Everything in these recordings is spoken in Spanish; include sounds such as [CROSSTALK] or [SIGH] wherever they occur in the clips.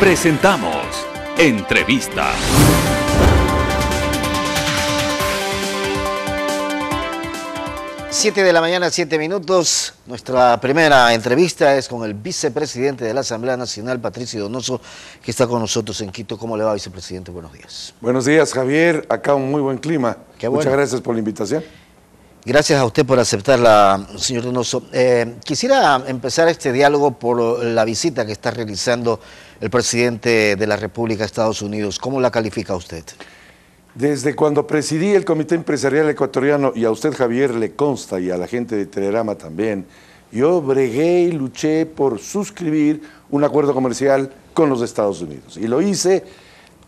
Presentamos Entrevista. Siete de la mañana, siete minutos. Nuestra primera entrevista es con el vicepresidente de la Asamblea Nacional, Patricio Donoso, que está con nosotros en Quito. ¿Cómo le va, vicepresidente? Buenos días. Buenos días, Javier. Acá un muy buen clima. Muchas gracias por la invitación. Gracias a usted por aceptarla, señor Donoso. Eh, quisiera empezar este diálogo por la visita que está realizando el presidente de la República de Estados Unidos. ¿Cómo la califica usted? Desde cuando presidí el Comité Empresarial Ecuatoriano, y a usted, Javier, le consta, y a la gente de Telerama también, yo bregué y luché por suscribir un acuerdo comercial con los Estados Unidos. Y lo hice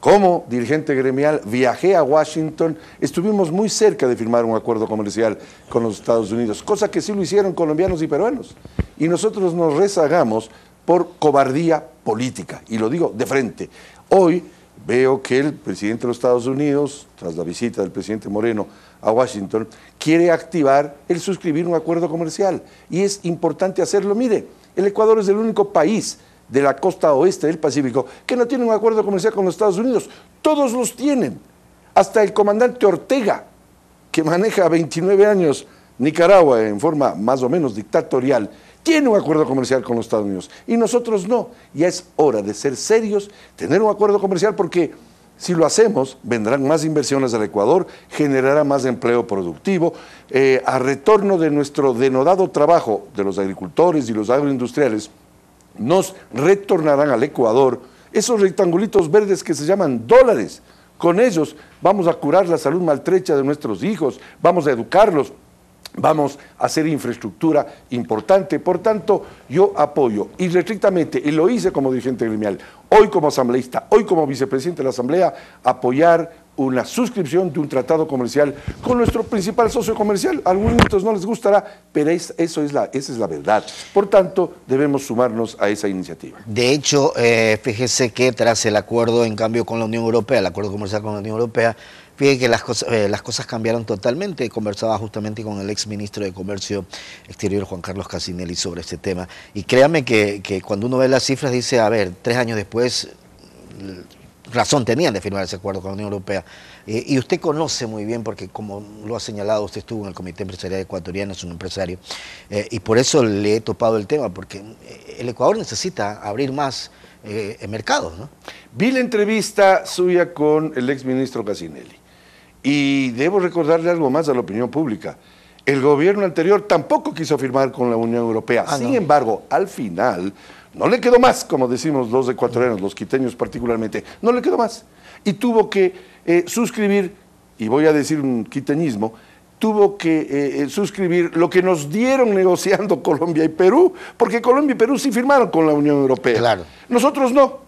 como dirigente gremial, viajé a Washington, estuvimos muy cerca de firmar un acuerdo comercial con los Estados Unidos, cosa que sí lo hicieron colombianos y peruanos. Y nosotros nos rezagamos por cobardía política, y lo digo de frente. Hoy veo que el presidente de los Estados Unidos, tras la visita del presidente Moreno a Washington, quiere activar el suscribir un acuerdo comercial. Y es importante hacerlo. Mire, el Ecuador es el único país de la costa oeste del Pacífico que no tienen un acuerdo comercial con los Estados Unidos. Todos los tienen. Hasta el comandante Ortega, que maneja 29 años Nicaragua en forma más o menos dictatorial, tiene un acuerdo comercial con los Estados Unidos. Y nosotros no. Ya es hora de ser serios, tener un acuerdo comercial porque... Si lo hacemos, vendrán más inversiones al Ecuador, generará más empleo productivo. Eh, a retorno de nuestro denodado trabajo de los agricultores y los agroindustriales, nos retornarán al Ecuador esos rectangulitos verdes que se llaman dólares. Con ellos vamos a curar la salud maltrecha de nuestros hijos, vamos a educarlos, vamos a hacer infraestructura importante. Por tanto, yo apoyo irrestrictamente, y lo hice como dirigente gremial, hoy como asambleísta, hoy como vicepresidente de la Asamblea, apoyar una suscripción de un tratado comercial con nuestro principal socio comercial. A algunos no les gustará, pero eso es la, esa es la verdad. Por tanto, debemos sumarnos a esa iniciativa. De hecho, eh, fíjese que tras el acuerdo, en cambio, con la Unión Europea, el acuerdo comercial con la Unión Europea, fíjese que las cosas, eh, las cosas cambiaron totalmente. Conversaba justamente con el ex ministro de Comercio Exterior, Juan Carlos Casinelli, sobre este tema. Y créame que, que cuando uno ve las cifras, dice, a ver, tres años después razón tenían de firmar ese acuerdo con la Unión Europea. Eh, y usted conoce muy bien, porque como lo ha señalado, usted estuvo en el Comité Empresarial Ecuatoriano, es un empresario, eh, y por eso le he topado el tema, porque eh, el Ecuador necesita abrir más mercados. Vi la entrevista suya con el exministro Casinelli, y debo recordarle algo más a la opinión pública. El gobierno anterior tampoco quiso firmar con la Unión Europea. Ah, Sin embargo, al final, no le quedó más, como decimos los ecuatorianos, los quiteños particularmente, no le quedó más. Y tuvo que eh, suscribir, y voy a decir un quiteñismo, tuvo que eh, eh, suscribir lo que nos dieron negociando [LAUGHS] Colombia y Perú, porque Colombia y Perú sí firmaron con la Unión Europea. Claro. Nosotros no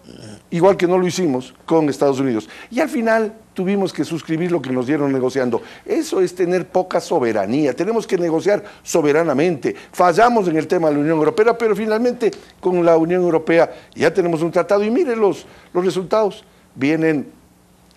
igual que no lo hicimos con Estados Unidos. Y al final tuvimos que suscribir lo que nos dieron negociando. Eso es tener poca soberanía. Tenemos que negociar soberanamente. Fallamos en el tema de la Unión Europea, pero finalmente con la Unión Europea ya tenemos un tratado y miren los, los resultados. Vienen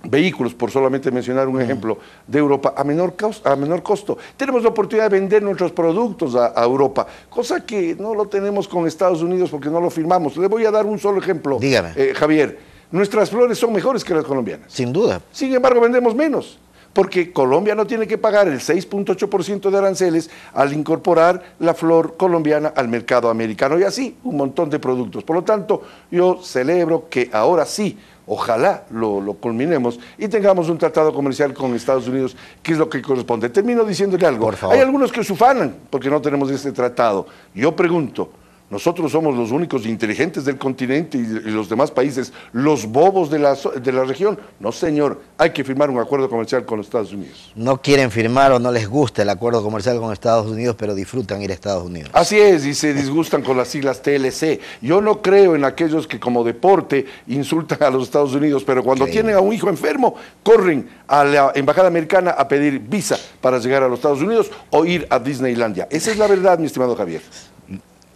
vehículos, por solamente mencionar un ejemplo, de Europa a menor, costo, a menor costo. Tenemos la oportunidad de vender nuestros productos a, Europa, cosa que no lo tenemos con Estados Unidos porque no lo firmamos. Le voy a dar un solo ejemplo, Dígame. Eh, Javier. Nuestras flores son mejores que las colombianas. Sin duda. Sin embargo, vendemos menos porque Colombia no tiene que pagar el 6.8% de aranceles al incorporar la flor colombiana al mercado americano y así un montón de productos. Por lo tanto, yo celebro que ahora sí Ojalá lo, culminemos y tengamos un tratado comercial con Estados Unidos, que es lo que corresponde. Termino diciéndole algo. Hay algunos que sufanan porque no tenemos este tratado. Yo pregunto, nosotros somos los únicos inteligentes del continente y, los demás países, los bobos de la, de la, región. No, señor, hay que firmar un acuerdo comercial con los Estados Unidos. No quieren firmar o no les gusta el acuerdo comercial con Estados Unidos, pero disfrutan ir a Estados Unidos. Así es, y se disgustan con las siglas TLC. Yo no creo en aquellos que como deporte insultan a los Estados Unidos, pero cuando tienen a un hijo enfermo, corren a la Embajada Americana a pedir visa para llegar a los Estados Unidos o ir a Disneylandia. Esa es la verdad, mi estimado Javier.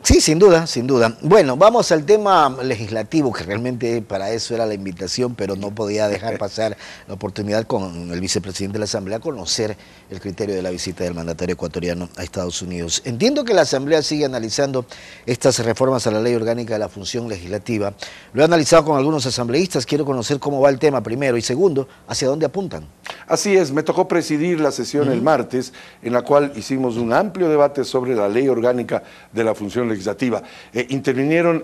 Sí, sin duda, sin duda. Bueno, vamos al tema legislativo, que realmente para eso era la invitación, pero no podía dejar [LAUGHS] pasar la oportunidad con el vicepresidente de la Asamblea conocer el criterio de la visita del mandatario ecuatoriano a Estados Unidos. Entiendo que la Asamblea sigue analizando estas reformas a la ley orgánica de la función legislativa. Lo he analizado con algunos asambleístas, quiero conocer cómo va el tema primero y segundo, hacia dónde apuntan. Así es, me tocó presidir la sesión el martes, en la cual hicimos un amplio debate sobre la ley orgánica de la función legislativa. Eh, intervinieron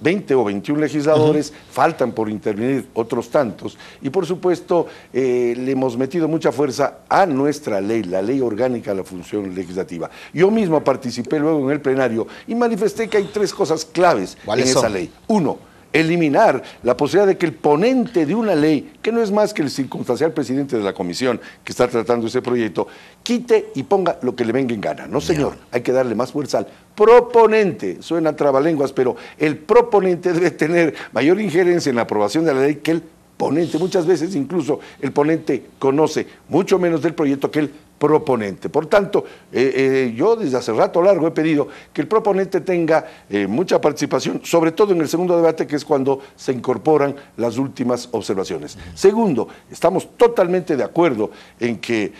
20 o 21 legisladores, faltan por intervenir otros tantos, y por supuesto eh, le hemos metido mucha fuerza a nuestra ley, la ley orgánica de la función legislativa. Yo mismo participé luego en el plenario y manifesté que hay tres cosas claves en esa ley. Uno, eliminar la posibilidad de que el ponente de una ley, que no es más que el circunstancial presidente de la comisión que está tratando ese proyecto, quite y ponga lo que le venga en gana. No, señor, hay que darle más fuerza al proponente. Suena trabalenguas, pero el proponente [LAUGHS] debe tener mayor injerencia en la aprobación de la ley que el ponente. Muchas veces incluso el ponente conoce mucho menos del proyecto que el proponente. Por tanto, eh, eh, yo desde hace rato largo he pedido que el proponente tenga eh, mucha participación, sobre todo en el segundo debate, que es cuando se incorporan las últimas observaciones. Segundo, estamos totalmente de acuerdo en que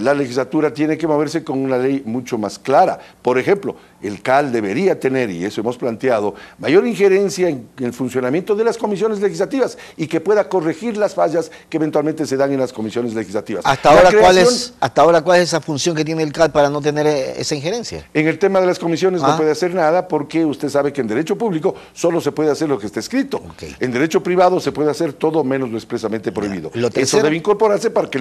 la legislatura tiene que moverse con una ley mucho más clara. Por ejemplo, el CAL debería tener, y eso hemos planteado, mayor injerencia en el funcionamiento de las comisiones legislativas y que pueda corregir las fallas que eventualmente se dan en las comisiones legislativas. Hasta, ahora, ¿cuál es, hasta ahora, ¿cuál es esa función que tiene el CAL para no tener eh, esa injerencia? En el tema de las comisiones no ah. puede hacer nada porque usted sabe que en derecho público solo se puede hacer lo que está escrito. En derecho privado se puede hacer todo menos lo expresamente prohibido. eso debe incorporarse para que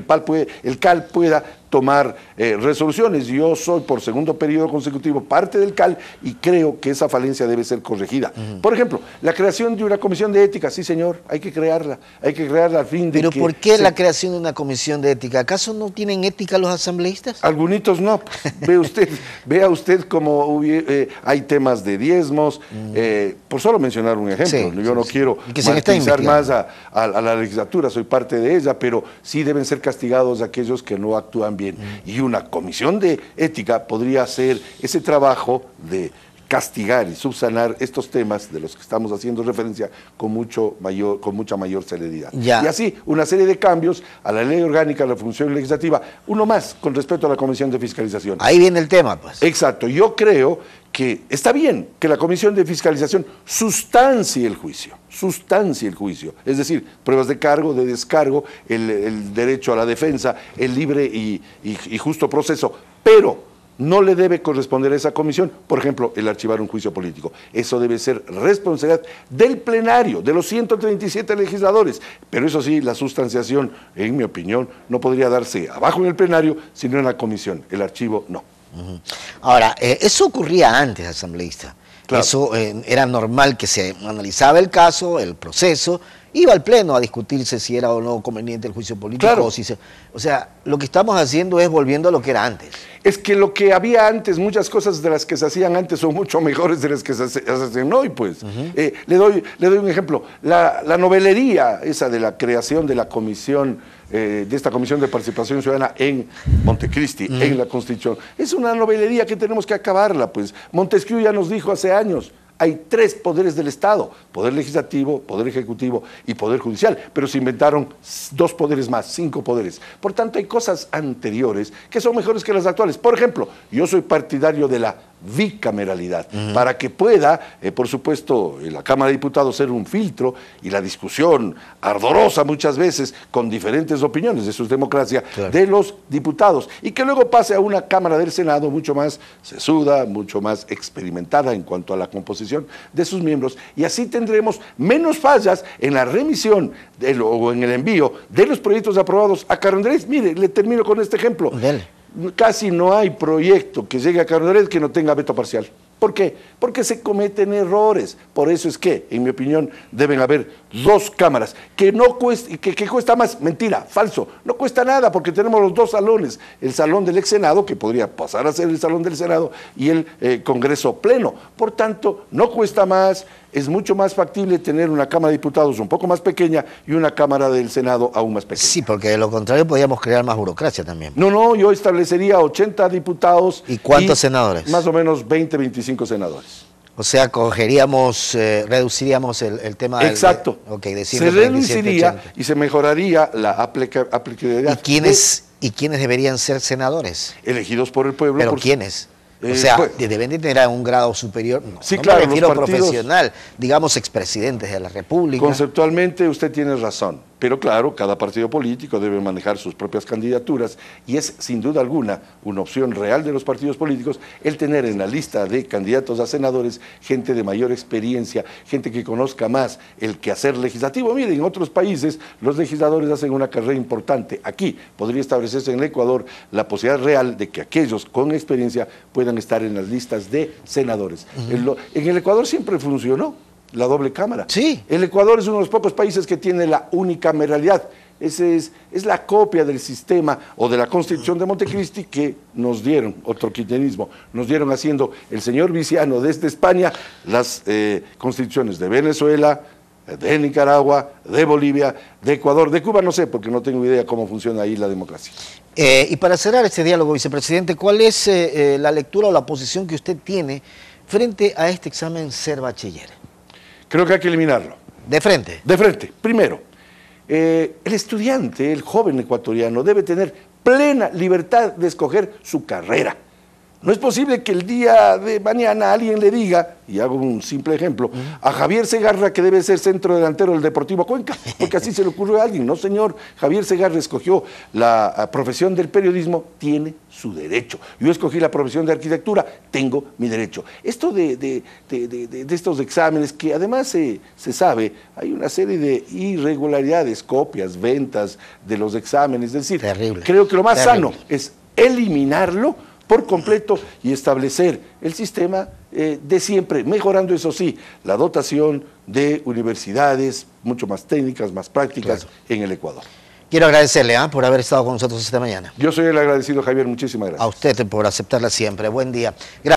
el CAL pueda tomar eh, resoluciones. Yo soy por segundo periodo consecutivo parte del CAL y creo que esa falencia debe ser corregida. Por ejemplo, la creación de una comisión de ética, sí señor, hay que crearla, hay que crearla a fin de... Pero ¿por qué la creación de una comisión de ética? ¿Acaso no tienen ética los asambleístas? Algunitos no. Ve [LAUGHS] usted, vea usted cómo eh, hay temas de diezmos, mm. eh, por solo mencionar un ejemplo, yo no quiero se más a, a la legislatura, soy parte de ella, pero sí deben ser castigados aquellos que no actúan y una comisión de ética podría hacer ese trabajo de castigar y subsanar estos temas de los que estamos haciendo referencia con, mucho mayor, con mucha mayor celeridad. Y así, una serie de cambios a la ley orgánica a la función legislativa. Uno más con respecto a la Comisión de Fiscalización. Ahí viene el tema, pues. Exacto. Yo creo que está bien que la Comisión de Fiscalización sustancie el juicio, sustancie el juicio, es decir, pruebas de cargo, de descargo, el, derecho a la defensa, el libre y justo proceso, pero no le debe corresponder a esa comisión, por ejemplo, el archivar un juicio político. Eso debe ser responsabilidad del plenario, de los 137 legisladores. Pero eso sí, la sustanciación, en mi opinión, no podría darse abajo en el plenario, sino en la comisión. El archivo no. Ahora, eh, eso ocurría antes, asambleísta. Eso eh, era normal que se analizaba el caso, el proceso, Iba al Pleno a discutirse si era o no conveniente el juicio político. O, si se, o sea, lo que estamos haciendo es volviendo a lo que era antes. Es que lo que había antes, muchas cosas de las que se hacían antes son mucho mejores de las que se hacen hoy, pues. Eh, le, doy, le doy un ejemplo. La, novelería, esa de la creación de la comisión, eh, de esta comisión de participación ciudadana en Montecristi, en la Constitución, es una novelería que tenemos que acabarla, pues. Montesquieu ya nos dijo hace años hay tres poderes del Estado, poder legislativo, poder ejecutivo y poder judicial, pero se inventaron dos poderes más, cinco poderes. Por tanto, hay cosas anteriores que son mejores que las actuales. Por ejemplo, yo soy partidario de la bicameralidad, para que pueda, eh, por supuesto, eh, la Cámara de Diputados ser un filtro y la discusión ardorosa muchas veces con diferentes opiniones de sus democracias de los diputados y que luego pase a una Cámara del Senado mucho más sesuda, mucho más experimentada en cuanto a la composición de sus miembros y así tendremos menos fallas en la remisión o en el envío de los proyectos aprobados a Carranderés. Mire, le termino con este ejemplo casi no hay proyecto que llegue a Carondelet que no tenga veto parcial. ¿Por qué? Porque se cometen errores. Por eso es que, en mi opinión, deben haber dos cámaras, que no cuesta, que, cuesta más, mentira, falso, no cuesta nada porque tenemos los dos salones, el salón del ex Senado, que podría pasar a ser el salón del Senado, y el eh, Congreso Pleno. Por tanto, no cuesta más, es mucho más factible tener una Cámara de Diputados un poco más pequeña y una Cámara del Senado aún más pequeña. Sí, porque de lo contrario podríamos crear más burocracia también. No, no, yo establecería 80 diputados. ¿Y cuántos senadores? Más o menos 20, 25 senadores. O sea, cogeríamos, eh, reduciríamos el, tema Exacto. se reduciría y se mejoraría la aplicabilidad. ¿Y quiénes, ¿Y quiénes deberían ser senadores? Elegidos por el pueblo. ¿Pero quiénes? o eh, sea, pues deben tener un grado superior, no, me refiero profesional, digamos expresidentes de la República. Conceptualmente usted tiene razón. Pero claro, cada partido político debe manejar sus propias candidaturas y es sin duda alguna una opción real de los partidos políticos el tener en la lista de candidatos a senadores gente de mayor experiencia, gente que conozca más el quehacer legislativo. Miren, en otros países los legisladores hacen una carrera importante. Aquí podría establecerse en el Ecuador la posibilidad real de que aquellos con experiencia puedan estar en las listas de senadores. en el Ecuador siempre funcionó la doble cámara. Sí. El Ecuador es uno de los pocos países que tiene la única Ese es, es la copia del sistema o de la constitución de Montecristi que nos dieron, otro quitenismo. nos dieron haciendo el señor Viciano desde España las eh, constituciones de Venezuela, de Nicaragua, de Bolivia, de Ecuador, de Cuba, no sé, porque no tengo idea cómo funciona ahí la democracia. Eh, y para cerrar este diálogo, vicepresidente, ¿cuál es eh, la lectura o la posición que usted tiene frente a este examen ser bachiller? Creo que hay que eliminarlo. ¿De frente? De frente. Primero, eh, el estudiante, el joven ecuatoriano, debe tener plena libertad de escoger su carrera. No es posible que el día de mañana alguien le diga, y hago un simple ejemplo, a Javier Segarra que debe ser centro delantero del Deportivo Cuenca, porque así se le ocurrió a alguien. No, señor, Javier Segarra escogió la ah, profesión del periodismo, tiene su derecho. Yo escogí la profesión de arquitectura, tengo mi derecho. Esto de, estos exámenes, que además se, sabe, hay una serie de irregularidades, copias, ventas de los exámenes, es decir, creo que lo más sano es eliminarlo por completo y establecer el sistema eh, de siempre, mejorando eso sí, la dotación de universidades mucho más técnicas, más prácticas en el Ecuador. Quiero agradecerle ¿ah? por haber estado con nosotros esta mañana. Yo soy el agradecido, Javier. Muchísimas gracias. A usted por aceptarla siempre. Buen día. Gracias.